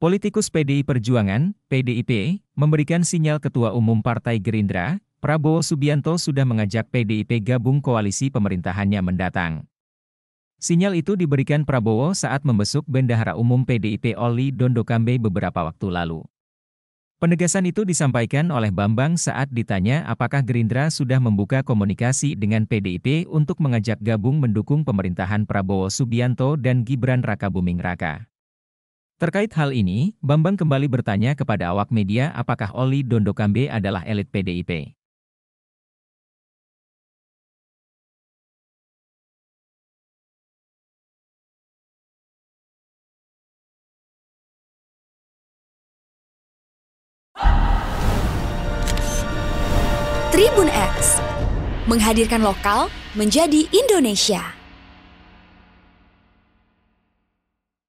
Politikus PDI Perjuangan, PDIP, memberikan sinyal Ketua Umum Partai Gerindra, Prabowo Subianto sudah mengajak PDIP gabung koalisi pemerintahannya mendatang. Sinyal itu diberikan Prabowo saat membesuk Bendahara Umum PDIP Oli Dondokambe beberapa waktu lalu. Penegasan itu disampaikan oleh Bambang saat ditanya apakah Gerindra sudah membuka komunikasi dengan PDIP untuk mengajak gabung mendukung pemerintahan Prabowo Subianto dan Gibran Rakabuming Raka. Terkait hal ini, Bambang kembali bertanya kepada awak media apakah Oli Dondokambe adalah elit PDIP. Tribun X menghadirkan lokal menjadi Indonesia.